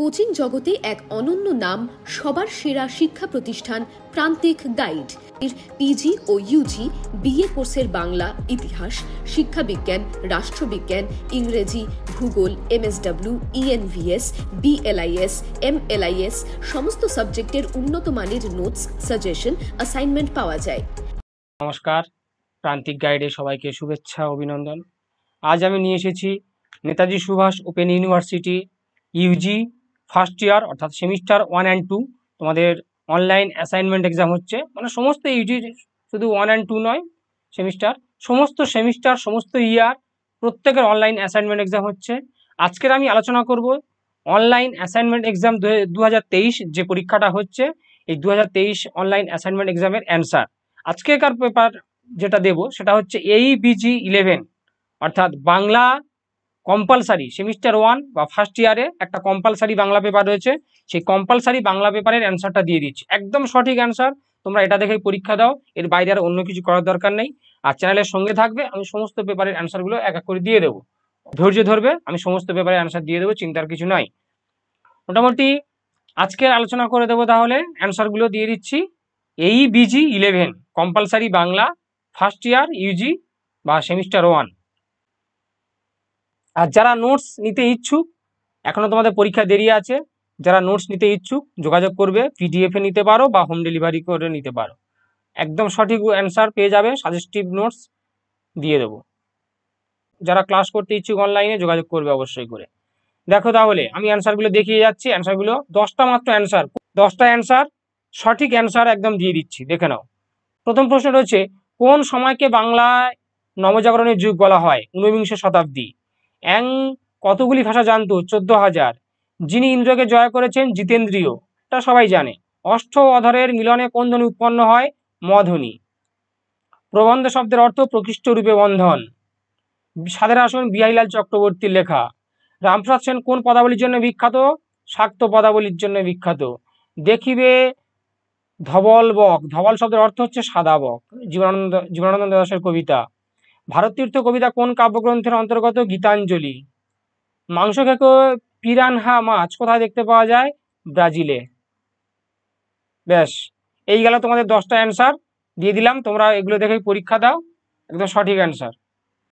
coaching জগতে এক অনন্য নাম সবার সেরা শিক্ষা প্রতিষ্ঠান প্রান্তিক গাইড এর পিজি ও ইউজি বিএ কোর্সের বাংলা ইতিহাস শিক্ষাবিজ্ঞান রাষ্ট্রবিজ্ঞান ইংরেজি ভূগোল W ENVS BLIS M LIS সমস্ত সাবজেক্টের উন্নত মানের নোটস সাজেশন অ্যাসাইনমেন্ট পাওয়া যায় নমস্কার প্রান্তিক গাইডে সবাইকে শুভেচ্ছা অভিনন্দন আজ আমি নিয়ে এসেছি Netaji Subhas open university UG first year অর্থাৎ সেমিস্টার ওয়ান অ্যান্ড টু তোমাদের অনলাইন অ্যাসাইনমেন্ট এক্সাম হচ্ছে মানে সমস্ত ইউটির শুধু ওয়ান অ্যান্ড টু নয় সেমিস্টার সমস্ত সেমিস্টার সমস্ত ইয়ার প্রত্যেকের অনলাইন অ্যাসাইনমেন্ট এক্সাম হচ্ছে আজকের আমি আলোচনা করব অনলাইন অ্যাসাইনমেন্ট এক্সাম দু যে পরীক্ষাটা হচ্ছে এই দু অনলাইন অ্যাসাইনমেন্ট এক্সামের অ্যান্সার আজকেকার পেপার যেটা দেব সেটা হচ্ছে এই বিজি ইলেভেন অর্থাৎ বাংলা কম্পালসারি সেমিস্টার ওয়ান বা ফার্স্ট ইয়ারে একটা কম্পালসারি বাংলা পেপার রয়েছে সেই কম্পালসারি বাংলা পেপারের অ্যান্সারটা দিয়ে দিচ্ছি একদম সঠিক অ্যান্সার তোমরা এটা দেখেই পরীক্ষা দাও এর বাইরে আর অন্য কিছু করার দরকার নেই আর চ্যানেলের সঙ্গে থাকবে আমি সমস্ত পেপারের অ্যান্সারগুলো এক এক করে দিয়ে দেবো ধৈর্য ধরবে আমি সমস্ত পেপারের অ্যান্সার দিয়ে দেবো চিন্তার কিছু নাই মোটামুটি আজকের আলোচনা করে দেবো তাহলে অ্যান্সারগুলো দিয়ে দিচ্ছি এই BG eleven compulsory Bangla first year UG বা সেমিস্টার ওয়ান আর যারা নোটস নিতে ইচ্ছুক এখনও তোমাদের পরীক্ষা দেরি আছে যারা নোটস নিতে ইচ্ছুক যোগাযোগ করবে পিডিএফে নিতে পারো বা হোম ডেলিভারি করে নিতে পারো একদম সঠিক অ্যান্সার পেয়ে যাবে সাজেস্টিভ নোটস দিয়ে দেবো যারা ক্লাস করতে ইচ্ছুক অনলাইনে যোগাযোগ করবে অবশ্যই করে দেখো তাহলে আমি অ্যান্সারগুলো দেখিয়ে যাচ্ছি অ্যান্সারগুলো দশটা মাত্র অ্যান্সার দশটা অ্যান্সার সঠিক অ্যান্সার একদম দিয়ে দিচ্ছি দেখে নাও প্রথম প্রশ্ন রয়েছে কোন সময়কে বাংলায় নবজাগরণের যুগ বলা হয় ঊনবিংশ শতাব্দী অ্যাং কতগুলি ভাষা জানত চোদ্দ হাজার যিনি ইন্দ্রকে জয় করেছেন জিতেন্দ্রীয় তা সবাই জানে অষ্ঠ অধরের মিলনে কোন ধ্বনি উৎপন্ন হয় মধ্বনি প্রবন্ধ শব্দের অর্থ প্রকৃষ্ট রূপে বন্ধন সাদের আসন বিআইলাল চক্রবর্তীর লেখা রামপ্রসাদ সেন কোন পদাবলীর জন্য বিখ্যাত শাক্ত পদাবলীর জন্য বিখ্যাত দেখিবে ধবল বক ধবল শব্দের অর্থ হচ্ছে সাদা বক জীবনানন্দ জীবনানন্দ দাসের কবিতা ভারতীর্থ কবিতা কোন কাব্যগ্রন্থের অন্তর্গত গীতাঞ্জলি মাংস খেকো পিরানহা মাছ কোথায় দেখতে পাওয়া যায় ব্রাজিলে ব্যাস এই গেল তোমাদের দশটা অ্যান্সার দিয়ে দিলাম তোমরা এগুলো দেখে পরীক্ষা দাও একদম সঠিক অ্যান্সার